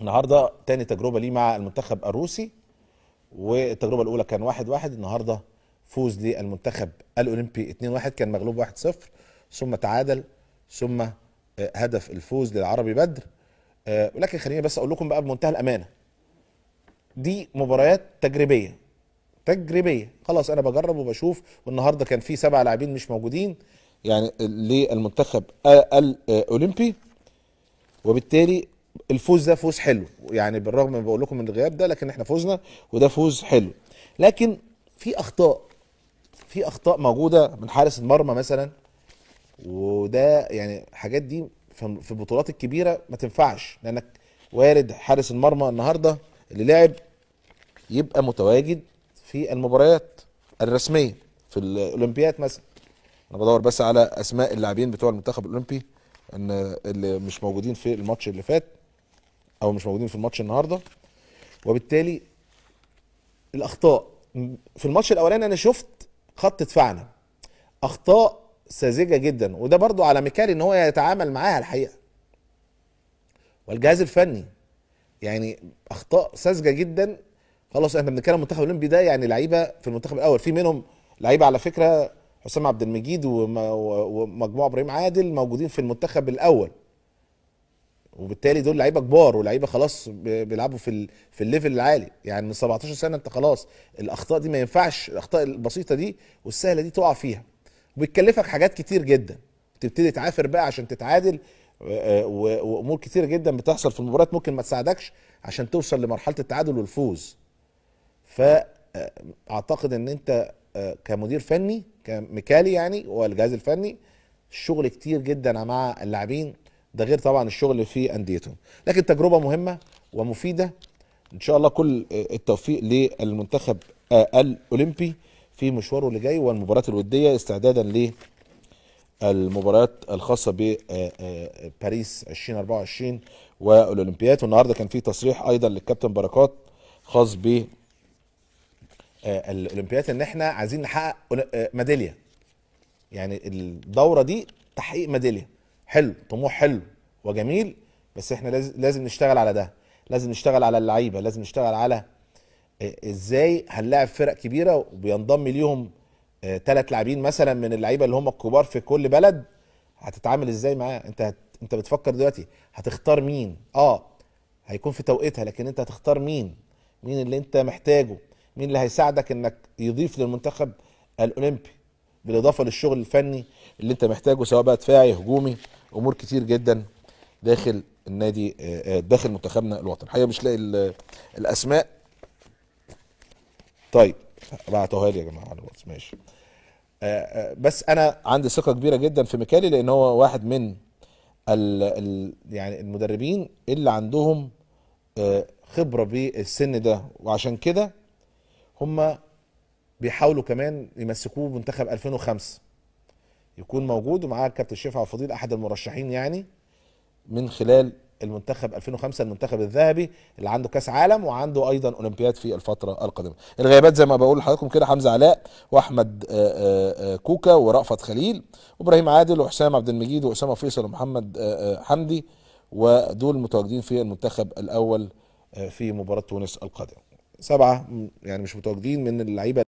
النهارده تاني تجربه ليه مع المنتخب الروسي والتجربه الاولى كان 1-1 واحد واحد. النهارده فوز للمنتخب الاولمبي 2-1 كان مغلوب 1-0 ثم تعادل ثم آه، هدف الفوز للعربي بدر آه، ولكن خليني بس اقول لكم بقى بمنتهى الامانه دي مباريات تجريبيه تجريبيه خلاص انا بجرب وبشوف والنهارده كان في سبع لاعبين مش موجودين يعني للمنتخب آه، الاولمبي وبالتالي الفوز ده فوز حلو يعني بالرغم ما بقول لكم من الغياب ده لكن احنا فوزنا وده فوز حلو لكن في اخطاء في اخطاء موجوده من حارس المرمى مثلا وده يعني الحاجات دي في البطولات الكبيره ما تنفعش لانك وارد حارس المرمى النهارده اللي لعب يبقى متواجد في المباريات الرسميه في الاولمبياد مثلا انا بدور بس على اسماء اللاعبين بتوع المنتخب الاولمبي ان اللي مش موجودين في الماتش اللي فات او مش موجودين في الماتش النهارده وبالتالي الاخطاء في الماتش الاولاني انا شفت خط دفاعنا اخطاء ساذجه جدا وده برضو على ميكالي ان هو يتعامل معاها الحقيقه والجهاز الفني يعني اخطاء ساذجه جدا خلاص احنا بنتكلم منتخب الاولمبي ده يعني لعيبه في المنتخب الاول في منهم لعيبه على فكره حسام عبد المجيد ومجموعه ابراهيم عادل موجودين في المنتخب الاول وبالتالي دول لعيبه كبار ولعيبه خلاص بيلعبوا في في الليفل العالي يعني من 17 سنه انت خلاص الاخطاء دي ما ينفعش الاخطاء البسيطه دي والسهله دي تقع فيها وبتكلفك حاجات كتير جدا تبتدي تعافر بقى عشان تتعادل آه، آه، وامور كتير جدا بتحصل في المباريات ممكن ما تساعدكش عشان توصل لمرحله التعادل والفوز فاعتقد آه، ان انت كمدير فني كميكالي يعني والجهاز الفني الشغل كتير جدا مع اللاعبين ده غير طبعا الشغل في انديتهم لكن تجربه مهمه ومفيده ان شاء الله كل آه، التوفيق للمنتخب آه، الاولمبي في مشواره اللي جاي والمباريات الوديه استعدادا للمباريات الخاصه بباريس آه، 2024 والاولمبياد والنهارده كان في تصريح ايضا للكابتن بركات خاص ب الاولمبياد ان احنا عايزين نحقق ميداليه يعني الدوره دي تحقيق ميداليه حلو طموح حلو وجميل بس احنا لازم نشتغل على ده لازم نشتغل على اللعيبه لازم نشتغل على آه، ازاي هنلاعب فرق كبيره وبينضم ليهم ثلاث آه، لاعبين مثلا من اللعيبه اللي هم الكبار في كل بلد هتتعامل ازاي معاه انت هت... انت بتفكر دلوقتي هتختار مين اه هيكون في توقيتها لكن انت هتختار مين مين اللي انت محتاجه مين اللي هيساعدك انك يضيف للمنتخب الاولمبي بالاضافه للشغل الفني اللي انت محتاجه سواء بقى دفاعي هجومي امور كتير جدا داخل النادي آه، آه، داخل منتخبنا الوطني الحقيقه مش لاقي الاسماء طيب بعتوها لي يا جماعه على الواتس ماشي آه، بس انا عندي ثقه كبيره جدا في ميكالي لان هو واحد من ال ال يعني المدربين اللي عندهم خبره بالسن ده وعشان كده هم بيحاولوا كمان يمسكوه منتخب 2005 يكون موجود ومعاه الكابتن شريف عبد الفضيل احد المرشحين يعني من خلال المنتخب 2005 المنتخب الذهبي اللي عنده كاس عالم وعنده ايضا اولمبياد في الفتره القادمه الغيابات زي ما بقول لحضراتكم كده حمزه علاء واحمد آآ آه، آآ آه، آه، كوكا ورأفت خليل وابراهيم عادل وحسام عبد المجيد واسامه فيصل ومحمد حمدي ودول متواجدين في المنتخب الاول في مباراه تونس القادمه سبعه يعني مش متواجدين من اللعيبه